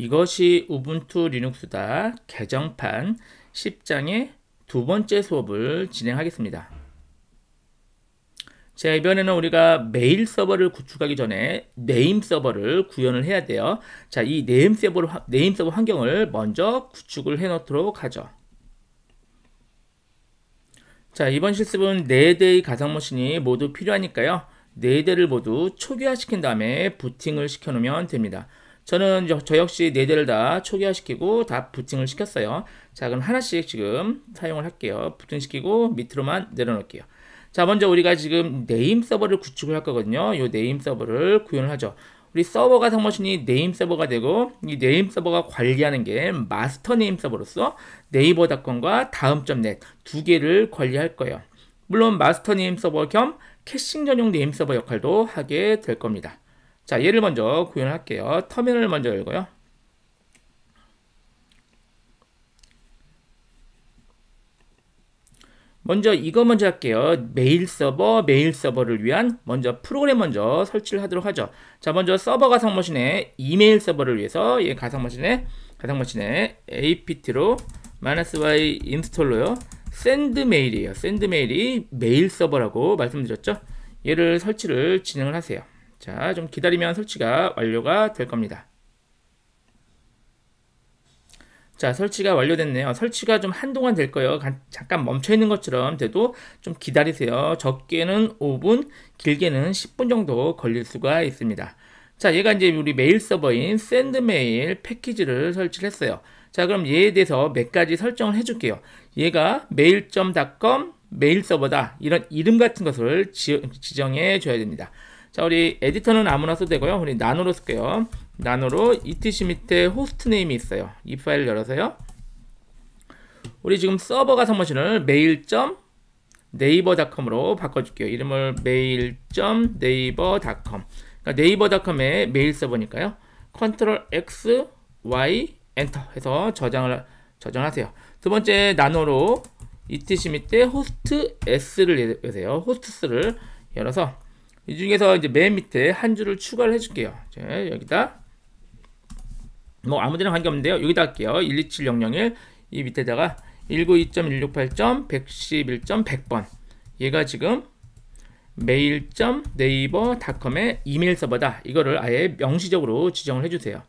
이것이 우분투 리눅스다 개정판 10장의 두 번째 수업을 진행하겠습니다. 자, 이번에는 우리가 메일 서버를 구축하기 전에 네임 서버를 구현을 해야 돼요. 자, 이 네임 서버, 네임 서버 환경을 먼저 구축을 해 놓도록 하죠. 자, 이번 실습은 4대의 가상 머신이 모두 필요하니까요. 4대를 모두 초기화시킨 다음에 부팅을 시켜 놓으면 됩니다. 저는 저 역시 네 대를 다 초기화시키고 다 부팅을 시켰어요. 자, 그럼 하나씩 지금 사용을 할게요. 부팅시키고 밑으로만 내려놓을게요. 자, 먼저 우리가 지금 네임 서버를 구축을 할 거거든요. 이 네임 서버를 구현을 하죠. 우리 서버가 상머신이 네임 서버가 되고 이 네임 서버가 관리하는 게 마스터 네임 서버로서 네이버닷컴과 다음점넷 두 개를 관리할 거예요. 물론 마스터 네임 서버 겸 캐싱 전용 네임 서버 역할도 하게 될 겁니다. 자, 얘를 먼저 구현할게요. 터미널 을 먼저 열고요. 먼저 이거 먼저 할게요. 메일 서버, 메일 서버를 위한 먼저 프로그램 먼저 설치를 하도록 하죠. 자, 먼저 서버 가상 머신에 이메일 서버를 위해서 예, 가상 머신에 가상 머신에 apt로 마이너스 y 인스톨로요. 샌드 메일이에요. 샌드 메일이 메일 서버라고 말씀드렸죠. 얘를 설치를 진행을 하세요. 자, 좀 기다리면 설치가 완료가 될 겁니다. 자, 설치가 완료됐네요. 설치가 좀 한동안 될 거예요. 잠깐 멈춰 있는 것처럼 돼도 좀 기다리세요. 적게는 5분, 길게는 10분 정도 걸릴 수가 있습니다. 자, 얘가 이제 우리 메일 서버인 샌드메일 패키지를 설치를 했어요. 자, 그럼 얘에 대해서 몇 가지 설정을 해줄게요. 얘가 메일.com 메일 서버다 이런 이름 같은 것을 지, 지정해 줘야 됩니다. 자 우리 에디터는 아무나 써도 되고요 우리 나노로 쓸게요 나노로 etc 밑에 호스트 네임이 있어요 이 파일을 열어서요 우리 지금 서버가 사무실을 메일점 네이버닷컴으로 바꿔줄게요 이름을 메일점 네이버닷컴 그러니까 네이버닷컴의 메일 서버니까요 컨트롤 X Y 엔터 해서 저장을 저장하세요 두 번째 나노로 etc 밑에 호스트 s를 여세요 호스트 s를 열어서 이 중에서 이제 맨 밑에 한 줄을 추가를 해줄게요. 자, 여기다 뭐 아무데나 관계없는데요. 여기다 할게요. 127001 이 밑에다가 192.168.111.100번 얘가 지금 mail.naver.com의 이메일 서버다. 이거를 아예 명시적으로 지정을 해주세요.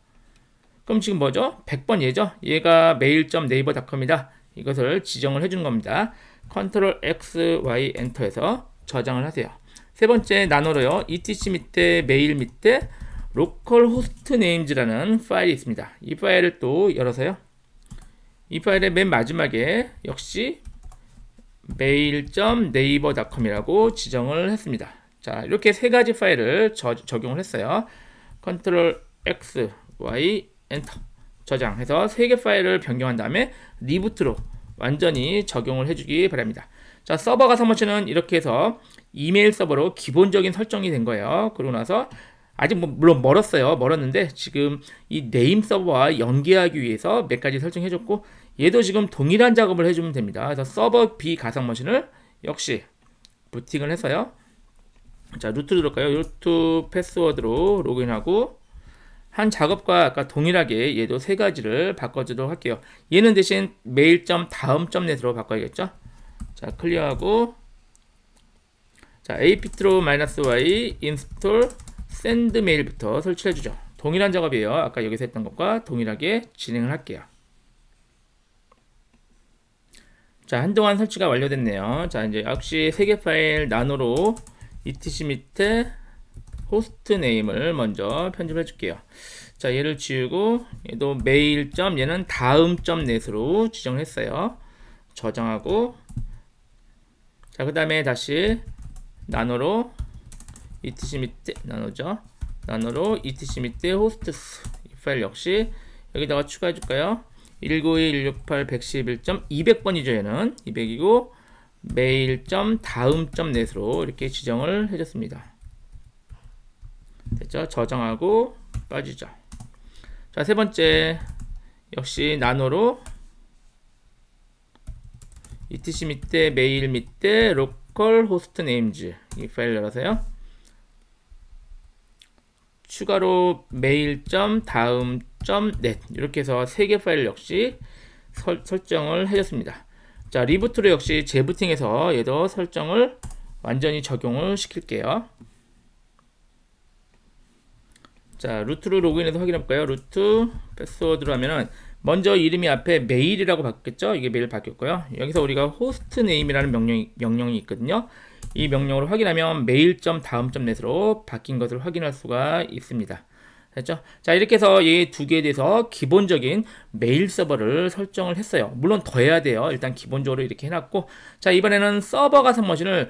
그럼 지금 뭐죠? 100번 얘죠? 얘가 mail.naver.com이다. 이것을 지정을 해주는 겁니다. 컨트롤 X, Y 엔터에서 저장을 하세요. 세 번째 나노로요. etc 밑에 메일 밑에 로컬 호스트 네임즈라는 파일이 있습니다. 이 파일을 또 열어서요. 이 파일의 맨 마지막에 역시 mail.naver.com이라고 지정을 했습니다. 자, 이렇게 세 가지 파일을 저, 적용을 했어요. Ctrl X, Y, 엔터 저장해서 세 개 파일을 변경한 다음에 리부트로 완전히 적용을 해주기 바랍니다. 자, 서버가 사무치는 이렇게 해서 이메일 서버로 기본적인 설정이 된 거예요. 그러고 나서 아직 뭐 물론 멀었어요. 멀었는데 지금 이 네임 서버와 연계하기 위해서 몇 가지 설정해줬고 얘도 지금 동일한 작업을 해주면 됩니다. 그래서 서버 B 가상 머신을 역시 부팅을 해서요. 자 루트 들어갈까요? 루트 패스워드로 로그인하고 한 작업과 아까 동일하게 얘도 세 가지를 바꿔주도록 할게요. 얘는 대신 메일 점 다음 점 넷으로 바꿔야겠죠? 자 클리어하고 자, aptro-y install sendmail부터 설치해 주죠. 동일한 작업이에요. 아까 여기서 했던 것과 동일하게 진행을 할게요. 자, 한동안 설치가 완료됐네요. 자, 이제 역시 세 개 파일 나노로 etc 밑에 호스트 네임을 먼저 편집해 줄게요. 자, 얘를 지우고 얘도 메일 점 얘는 다음 점 넷으로 지정했어요. 저장하고 자, 그 다음에 다시 나노로 etc 밑에 나노죠. 나노로 etc 밑에 호스트스 이 파일 역시 여기다가 추가해 줄까요? 192.168.111.200번이죠 얘는 200이고 메일점 다음 점 넷으로 이렇게 지정을 해줬습니다. 됐죠? 저장하고 빠지죠. 자, 세 번째. 역시 나노로 etc 밑에 메일 밑에 록 call host names 이 파일 열어서요. 추가로 m a i 다음 n e t 이렇게 해서 세 개 파일 역시 설, 정을 해줬습니다. 자, 리부트로 역시 재부팅해서 얘도 설정을 완전히 적용을 시킬게요. 자, 루트로 로그인해서 확인해볼까요? 루트 패스워드로 하면은 먼저 이름이 앞에 메일이라고 바뀌었죠? 이게 메일 바뀌었고요. 여기서 우리가 호스트 네임이라는 명령이, 명령이 있거든요. 이 명령으로 확인하면 메일점다음점넷으로 바뀐 것을 확인할 수가 있습니다. 됐죠? 자, 이렇게 해서 이 두 개에 대해서 기본적인 메일 서버를 설정을 했어요. 물론 더 해야 돼요. 일단 기본적으로 이렇게 해놨고. 자, 이번에는 서버 가상 머신을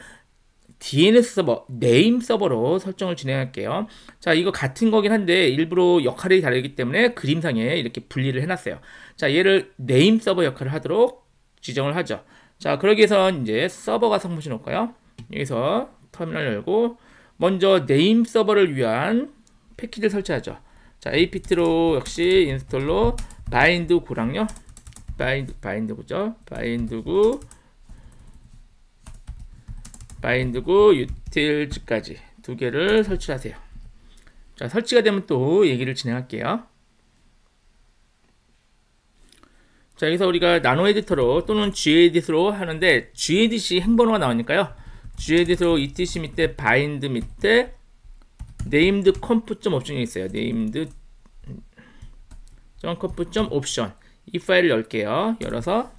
DNS 서버, 네임 서버로 설정을 진행할게요. 자, 이거 같은 거긴 한데 일부러 역할이 다르기 때문에 그림상에 이렇게 분리를 해놨어요. 자, 얘를 네임 서버 역할을 하도록 지정을 하죠. 자, 그러기 위해선 이제 서버가 성분신 올까요? 여기서 터미널 열고 먼저 네임 서버를 위한 패키지를 설치하죠. 자, apt-로 역시 인스톨로 바인드 고랑요 바인드 바인드구죠. 바인드구 바인드 d 고 u t i 까지두 개를 설치하세요. 자, 설치가 되면 또 얘기를 진행할게요. 자, 여기서 우리가 나노 에디터로 또는 gedit으로 하는데 gedit이 행번호가 나오니까요. g e d i t 로 etc 밑에 bind 밑에 named comp.옵션이 있어요. named comp.옵션 점이 파일을 열게요. 열어서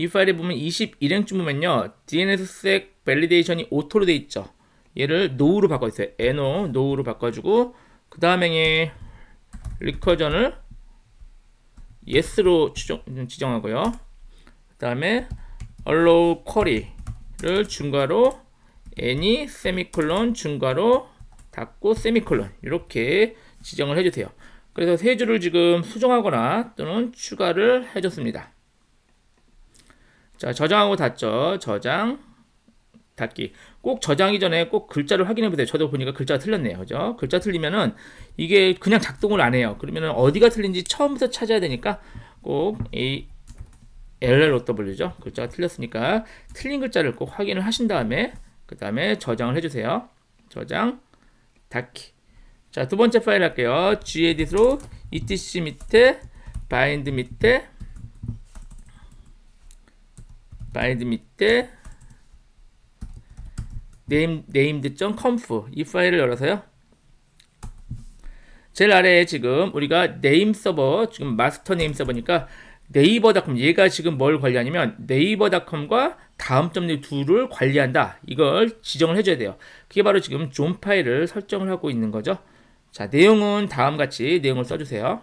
이 파일에 보면 21행쯤 보면요. DNSSEC v a l i d 이 오토로 돼 있죠. 얘를 no로 바꿔 주세요 no, no로 바꿔주고 그 다음 에 리커전을 yes로 지정, 하고요그 다음에 allow query를 중괄호 any 세미콜론 중괄호 닫고 세미콜론 이렇게 지정을 해주세요. 그래서 세 줄을 지금 수정하거나 또는 추가를 해줬습니다. 자, 저장하고 닫죠. 저장, 닫기. 꼭 저장하기 전에 꼭 글자를 확인해 보세요. 저도 보니까 글자가 틀렸네요. 그죠? 글자 틀리면은 이게 그냥 작동을 안 해요. 그러면은 어디가 틀린지 처음부터 찾아야 되니까 꼭이 LLOW죠. 글자가 틀렸으니까 틀린 글자를 꼭 확인을 하신 다음에 그 다음에 저장을 해주세요. 저장, 닫기. 자, 두 번째 파일 할게요. gedit로 etc 밑에 bind 밑에 가이드 밑에 name, named.conf 이 파일을 열어서요. 제일 아래에 지금 우리가 네임 서버, 지금 마스터 네임 서버니까 네이버닷컴 얘가 지금 뭘 관리하냐면 네이버닷컴과 다음 점들 둘을 관리한다. 이걸 지정을 해줘야 돼요. 그게 바로 지금 존 파일을 설정을 하고 있는 거죠. 자, 내용은 다음같이 내용을 써주세요.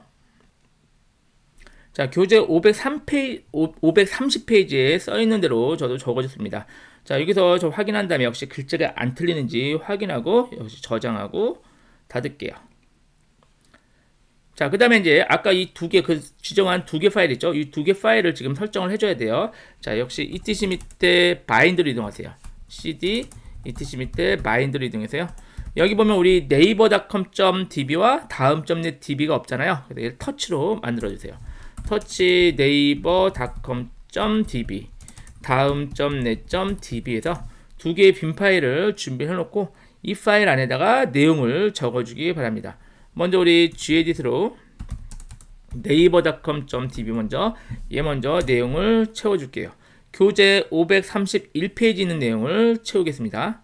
자, 교재 503페이지, 530페이지에 써있는 대로 저도 적어줬습니다. 자, 여기서 저 확인한 다음에 역시 글자가 안 틀리는지 확인하고, 역시 저장하고 닫을게요. 자, 그 다음에 이제 아까 이 두 개, 그 지정한 두 개 파일 있죠? 이 두 개 파일을 지금 설정을 해줘야 돼요. 자, 역시 ETC 밑에 바인드로 이동하세요. CD, ETC 밑에 바인드로 이동해서요. 여기 보면 우리 네이버닷컴.db와 다음.net db가 없잖아요. 그래서 터치로 만들어주세요. 터치 네이버 닷컴.db 다음.net.db에서 두 개의 빈 파일을 준비해 놓고 이 파일 안에다가 내용을 적어주기 바랍니다. 먼저 우리 gedit로 naver.com.db 먼저 얘 먼저 내용을 채워줄게요. 교재 531페이지 있는 내용을 채우겠습니다.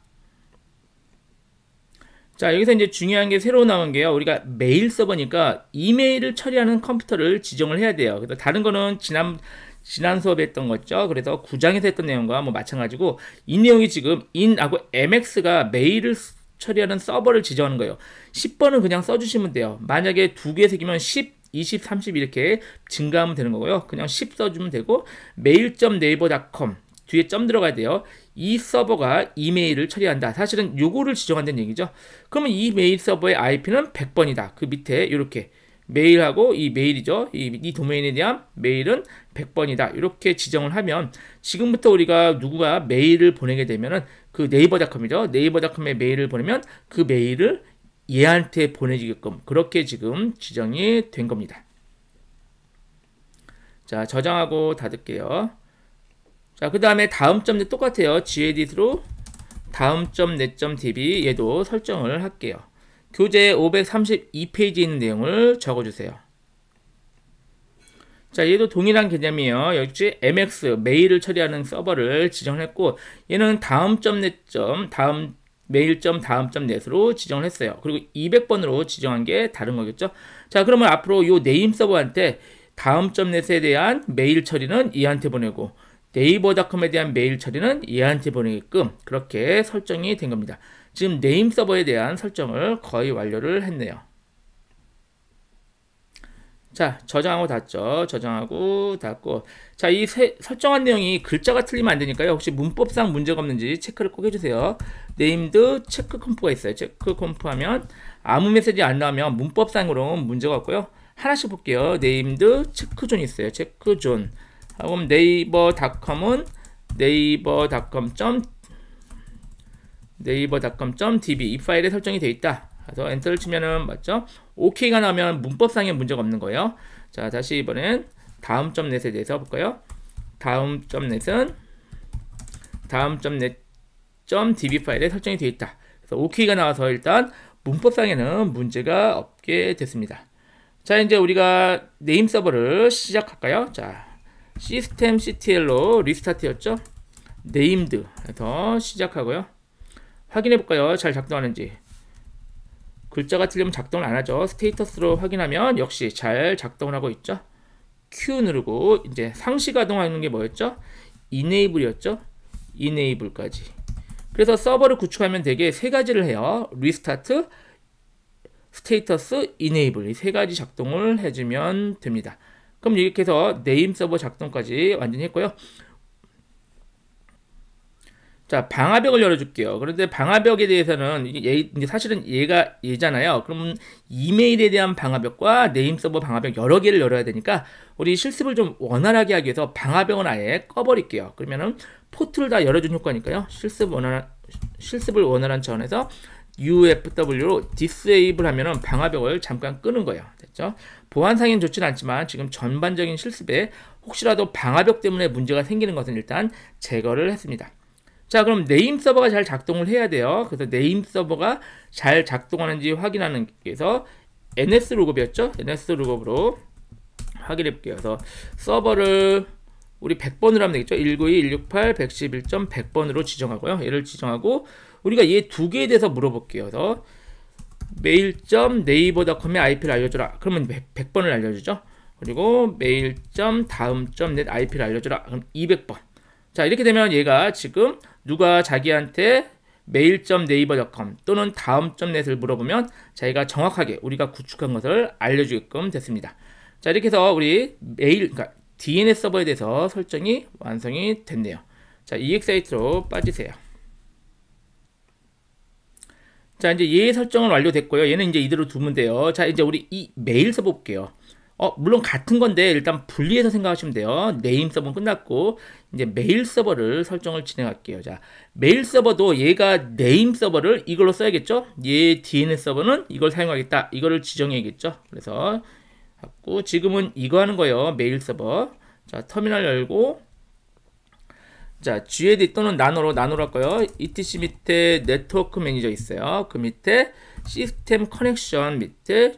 자, 여기서 이제 중요한 게 새로 나온 게요. 우리가 메일 서버니까 이메일을 처리하는 컴퓨터를 지정을 해야 돼요. 그래서 다른 거는 지난 지난 수업에 했던 거죠. 그래서 구장에서 했던 내용과 뭐 마찬가지고 이 내용이 지금 인하고 mx가 메일을 처리하는 서버를 지정하는 거예요. 10번은 그냥 써주시면 돼요. 만약에 두개색기면 10, 20, 30 이렇게 증가하면 되는 거고요. 그냥 10 써주면 되고 mail.naver.com 뒤에 점 들어가야 돼요. 이 서버가 이메일을 처리한다. 사실은 요거를 지정한다는 얘기죠. 그러면 이 메일 서버의 IP는 100번이다. 그 밑에 이렇게 메일하고 이 메일이죠. 이, 이, 도메인에 대한 메일은 100번이다. 이렇게 지정을 하면 지금부터 우리가 누구가 메일을 보내게 되면은 그 네이버닷컴이죠. 네이버닷컴에 메일을 보내면 그 메일을 얘한테 보내지게끔 그렇게 지금 지정이 된 겁니다. 자, 저장하고 닫을게요. 자, 그 다음에 다음 점 똑같아요. gedit로 다음 점 넷점 db 얘도 설정을 할게요. 교재 532페이지에 있는 내용을 적어주세요. 자, 얘도 동일한 개념이에요. 역시 mx, 메일을 처리하는 서버를 지정했고 얘는 다음 점 넷점, 다음 메일점 다음 점 넷으로 지정을 했어요. 그리고 200번으로 지정한 게 다른 거겠죠. 자, 그러면 앞으로 요 네임 서버한테 다음 점 넷에 대한 메일 처리는 이한테 보내고 네이버닷컴에 대한 메일 처리는 얘한테 보내게끔 그렇게 설정이 된 겁니다. 지금 네임 서버에 대한 설정을 거의 완료를 했네요. 자, 저장하고 닫죠. 저장하고 닫고. 자, 이 세, 설정한 내용이 글자가 틀리면 안 되니까요. 혹시 문법상 문제가 없는지 체크를 꼭 해주세요. 네임드 체크 컴프가 있어요. 체크 컴프 하면 아무 메시지 안 나오면 문법상으로는 문제가 없고요. 하나씩 볼게요. 네임드 체크존 있어요. 체크존. 그럼 네이버닷컴은 네이버닷컴. 네이버닷컴.db 이 파일에 설정이 되어 있다. 그래서 엔터를 치면은 맞죠? OK가 나면 문법상에 문제가 없는 거예요. 자, 다시 이번엔 다음 점 넷에 대해서 볼까요? 다음 점 넷은 다음 점 넷.db 파일에 설정이 되어 있다. 그래서 OK가 나와서 일단 문법상에는 문제가 없게 됐습니다. 자, 이제 우리가 네임 서버를 시작할까요? 자, 시스템 CTL로 리스타트였죠. 네임드에서 시작하고요. 확인해 볼까요? 잘 작동하는지. 글자가 틀리면 작동을 안 하죠. 스테이터스로 확인하면 역시 잘 작동을 하고 있죠. Q 누르고 이제 상시 가동하는 게 뭐였죠? 이네이블이었죠이네이블까지 그래서 서버를 구축하면 되게 세 가지를 해요. 리스타트, 스테이터스, 이네이블 이 세 가지 작동을 해주면 됩니다. 그럼 이렇게 해서 네임 서버 작성까지 완전히 했고요. 자, 방화벽을 열어줄게요. 그런데 방화벽에 대해서는 얘, 예, 사실은 얘가 얘잖아요. 그럼 이메일에 대한 방화벽과 네임 서버 방화벽 여러 개를 열어야 되니까 우리 실습을 좀 원활하게 하기 위해서 방화벽은 아예 꺼버릴게요. 그러면은 포트를 다 열어준 효과니까요. 실습 원활 실습을 원활한 차원에서 UFW로 disable 하면은 방화벽을 잠깐 끄는 거예요. 그렇죠? 보안상엔 좋진 않지만 지금 전반적인 실습에 혹시라도 방화벽 때문에 문제가 생기는 것은 일단 제거를 했습니다. 자 그럼 네임 서버가 잘 작동을 해야 돼요. 그래서 네임 서버가 잘 작동하는지 확인하는 게서 NS 로그이었죠 NS 로그으로 확인해 볼게요. 그래서 서버를 우리 100번으로 하면 되겠죠? 192168 111.100번으로 지정하고요. 얘를 지정하고 우리가 얘 두 개에 대해서 물어볼게요. 그래서 mail.naver.com의 IP를 알려줘라. 그러면 100, 번을 알려주죠. 그리고 mail.다음.net IP를 알려줘라. 그럼 200번. 자, 이렇게 되면 얘가 지금 누가 자기한테 mail.naver.com 또는 다음.net을 물어보면 자기가 정확하게 우리가 구축한 것을 알려주게끔 됐습니다. 자, 이렇게 해서 우리 메일, 그러니까 DNS 서버에 대해서 설정이 완성이 됐네요. 자, EXIT로 빠지세요. 자, 이제 얘 설정은 완료됐고요. 얘는 이제 이대로 두면 돼요. 자, 이제 우리 이 메일 써볼게요. 어, 물론 같은 건데 일단 분리해서 생각하시면 돼요. 네임 서버는 끝났고 이제 메일 서버를 설정을 진행할게요. 자, 메일 서버도 얘가 네임 서버를 이걸로 써야겠죠? 얘 DNS 서버는 이걸 사용하겠다. 이거를 지정해야겠죠? 그래서 갖고 지금은 이거 하는 거예요. 메일 서버. 자, 터미널 열고 자, GAD 또는 나노로 나노로 할까요? ETC 밑에 네트워크 매니저 있어요. 그 밑에 시스템 커넥션 밑에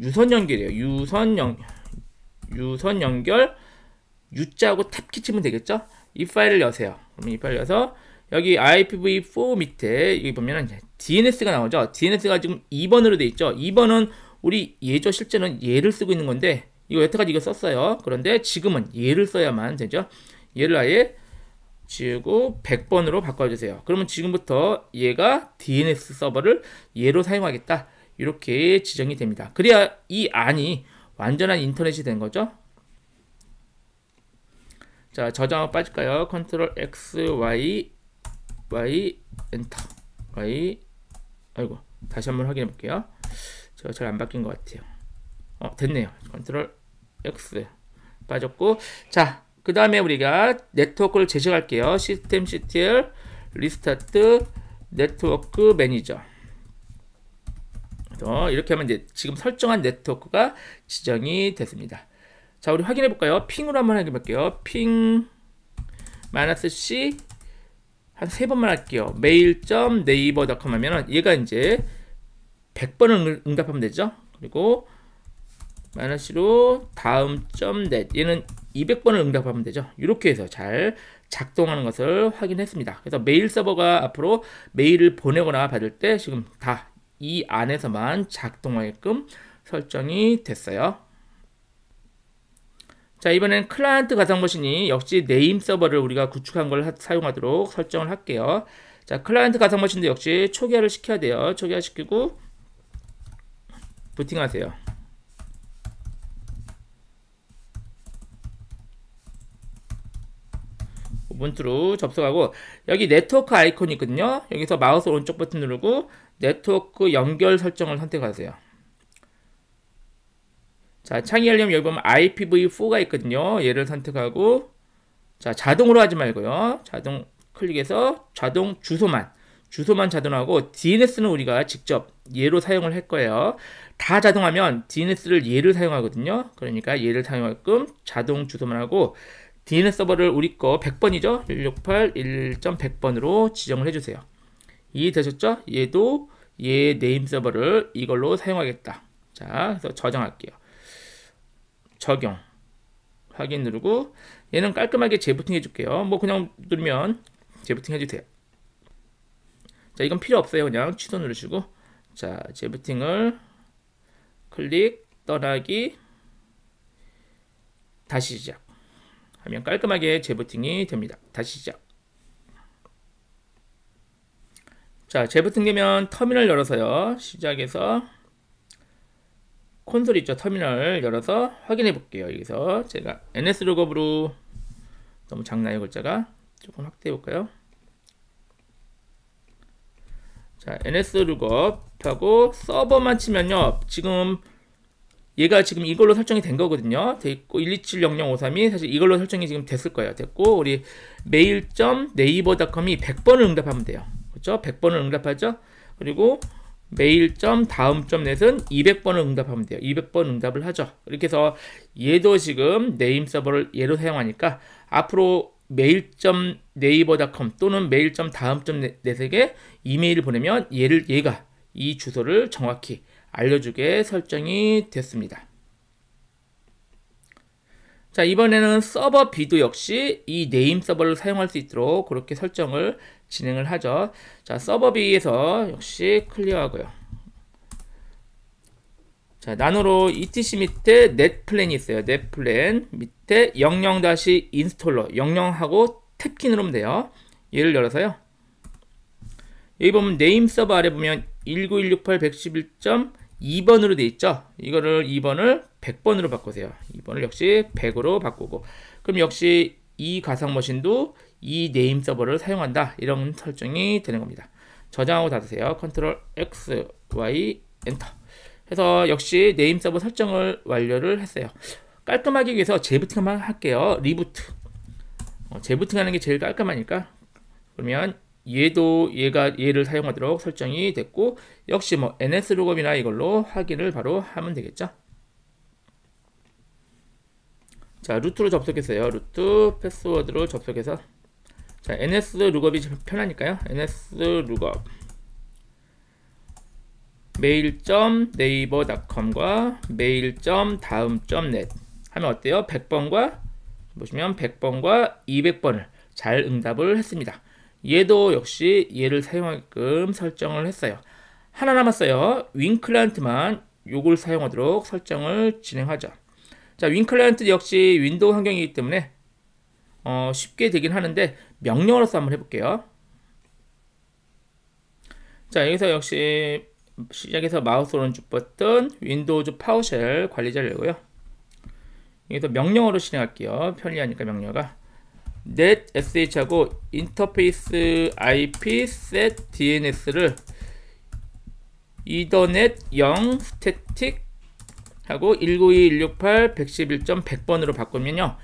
유선 연결이에요. 유선 연 유선 연결 U자하고 탭키 치면 되겠죠? 이 파일을 여세요. 그럼 이 파일 여서 여기 IPv4 밑에 여기 보면은 DNS가 나오죠. DNS가 지금 2번으로 돼 있죠. 2번은 우리 예죠. 실제는 얘를 쓰고 있는 건데 이거 여태까지 이거 썼어요. 그런데 지금은 얘를 써야만 되죠. 얘를 아예 지우고 100번으로 바꿔주세요. 그러면 지금부터 얘가 DNS 서버를 얘로 사용하겠다. 이렇게 지정이 됩니다. 그래야 이 안이 완전한 인터넷이 된 거죠. 자, 저장을 빠질까요? 컨트롤 X, Y, Y, 엔터. Y, 아이고, 다시 한 번 확인해 볼게요. 제가 잘 안 바뀐 것 같아요. 어, 됐네요. 컨트롤 X. 빠졌고, 자, 그 다음에 우리가 네트워크를 제시할게요. 시스템 CTL 리스타트 네트워크 매니저 그래서 이렇게 하면 이제 지금 설정한 네트워크가 지정이 됐습니다. 자 우리 확인해 볼까요? 핑으로 한번 확인해 볼게요. 핑 마이너스 C 한 세 번만 할게요. 메일 점 네이버 닷컴 하면은 얘가 이제 100번을 응답하면 되죠. 그리고 마이너스로 다음 점 넷. 얘는 200번을 응답하면 되죠. 이렇게 해서 잘 작동하는 것을 확인했습니다. 그래서 메일 서버가 앞으로 메일을 보내거나 받을 때 지금 다 이 안에서만 작동하게끔 설정이 됐어요. 자 이번엔 클라이언트 가상 머신이 역시 네임 서버를 우리가 구축한 걸 하, 사용하도록 설정을 할게요. 자 클라이언트 가상 머신도 역시 초기화를 시켜야 돼요. 초기화 시키고 부팅하세요. 우분투로 접속하고 여기 네트워크 아이콘이 있거든요. 여기서 마우스 오른쪽 버튼 누르고 네트워크 연결 설정을 선택하세요. 자, 창이 열리면 여기 보면 IPv4가 있거든요. 얘를 선택하고 자, 자동으로 하지 말고요. 자동 클릭해서 자동 주소만 주소만 자동하고 DNS는 우리가 직접 얘로 사용을 할 거예요. 다 자동하면 DNS를 얘를 사용하거든요. 그러니까 얘를 사용할끔 자동 주소만 하고 DNS 서버를 우리 거 100번이죠? 168.1.100번으로 지정을 해주세요. 이해되셨죠? 얘도 얘 네임 서버를 이걸로 사용하겠다. 자, 그래서 저장할게요. 적용. 확인 누르고 얘는 깔끔하게 재부팅 해줄게요. 뭐 그냥 누르면 재부팅 해주세요. 자, 이건 필요 없어요. 그냥 취소 누르시고 자, 재부팅을 클릭, 떠나기, 다시 시작. 하면 깔끔하게 재부팅이 됩니다. 다시 시작. 자, 재부팅 되면 터미널 열어서요. 시작해서 콘솔 있죠. 터미널 열어서 확인해 볼게요. 여기서 제가 ns 로그업으로 너무 장난요 글자가 조금 확대해 볼까요? 자, ns 로그업하고 서버만 치면요. 지금 얘가 지금 이걸로 설정이 된 거거든요. 돼 있고 1270053이 사실 이걸로 설정이 지금 됐을 거예요. 됐고 우리 메일 i l n a v e r c o m 이 100번을 응답하면 돼요. 그렇죠? 100번을 응답하죠. 그리고 메일 점 다음 점 넷은 200번을 응답하면 돼요. 200번 응답을 하죠. 이렇게 해서 얘도 지금 네임 서버를 얘로 사용하니까 앞으로 메일 점 네이버닷컴 또는 메일 점 다음 점 넷에게 이메일을 보내면 얘를 얘가 이 주소를 정확히 알려주게 설정이 됐습니다. 자 이번에는 서버 B도 역시 이 네임 서버를 사용할 수 있도록 그렇게 설정을 진행을 하죠. 자 서버 B에서 역시 클리어하고요. 자 나노로 etc 밑에 넷플랜이 있어요. 넷플랜 밑에 00-인스톨러 00하고 탭킨으로 면 돼요. 얘를 열어서요. 여기 보면 네임 서버 아래 보면 19168 111. 2번으로 돼 있죠. 이거를 2번을 100번으로 바꾸세요. 2번을 역시 100으로 바꾸고 그럼 역시 이 가상 머신도 이 네임 서버를 사용한다. 이런 설정이 되는 겁니다. 저장하고 닫으세요. 컨트롤 X, Y, 엔터. 해서 역시 네임 서버 설정을 완료를 했어요. 깔끔하기 위해서 재부팅만 할게요. 리부트. 어, 재부팅하는 게 제일 깔끔하니까. 그러면 얘도 얘가 얘를 사용하도록 설정이 됐고 역시 뭐 ns 로그업이나 이걸로 확인을 바로 하면 되겠죠. 자 루트로 접속했어요. 루트 패스워드로 접속해서 자 ns 로업이 편하니까요. ns 로업 mail.naver.com과 mail.다음.net 하면 어때요? 100번과 보시면 100번과 200번을 잘 응답을 했습니다. 얘도 역시 얘를 사용하게끔 설정을 했어요. 하나 남았어요. 윈 클라이언트만 요걸 사용하도록 설정을 진행하죠. 자, 윈 클라이언트 역시 윈도우 환경이기 때문에 어, 쉽게 되긴 하는데 명령으로서 한번 해볼게요. 자, 여기서 역시 시작해서 마우스 오른쪽 버튼 윈도우즈 파우쉘 관리자를 내고요. 여기서 명령으로 진행할게요 편리하니까 명령어가. net sh하고 인터페이스 IP set DNS를 이더넷 0 static 하고 192168 111.100번으로 바꾸면요.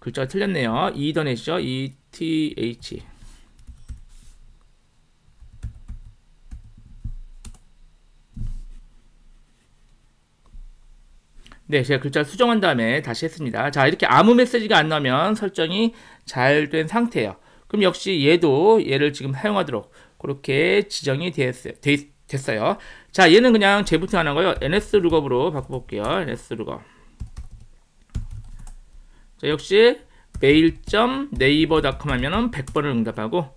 글자가 틀렸네요. 이더넷이죠. ETH. 네, 제가 글자를 수정한 다음에 다시 했습니다. 자, 이렇게 아무 메시지가 안 나오면 설정이 잘 된 상태예요. 그럼 역시 얘도 얘를 지금 사용하도록 그렇게 지정이 됐어요. 됐어요. 자, 얘는 그냥 재부팅 하는 거요. ns l o o k u p 으로 바꿔볼게요. ns l o o k u p 자, 역시 mail.naver.com 하면은 100번을 응답하고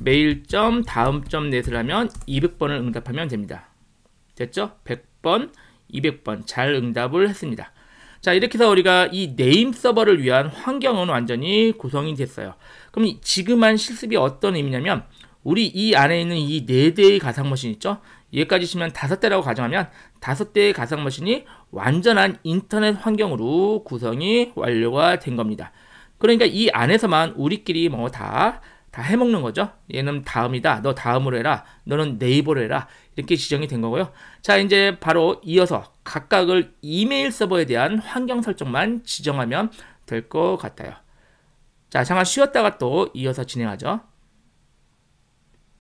메일 점 다음 점 넷을 하면 200번을 응답하면 됩니다. 됐죠? 100번 200번 잘 응답을 했습니다. 자 이렇게 해서 우리가 이 네임 서버를 위한 환경은 완전히 구성이 됐어요. 그럼 지금 한 실습이 어떤 의미냐면 우리 이 안에 있는 이 4대의 가상 머신 있죠? 여기까지 치면 5대라고 가정하면 5대의 가상 머신이 완전한 인터넷 환경으로 구성이 완료가 된 겁니다. 그러니까 이 안에서만 우리끼리 뭐다 다 해먹는 거죠. 얘는 다음이다. 너 다음으로 해라. 너는 네이버로 해라. 이렇게 지정이 된 거고요. 자, 이제 바로 이어서 각각을 이메일 서버에 대한 환경 설정만 지정하면 될 것 같아요. 자, 잠깐 쉬었다가 또 이어서 진행하죠.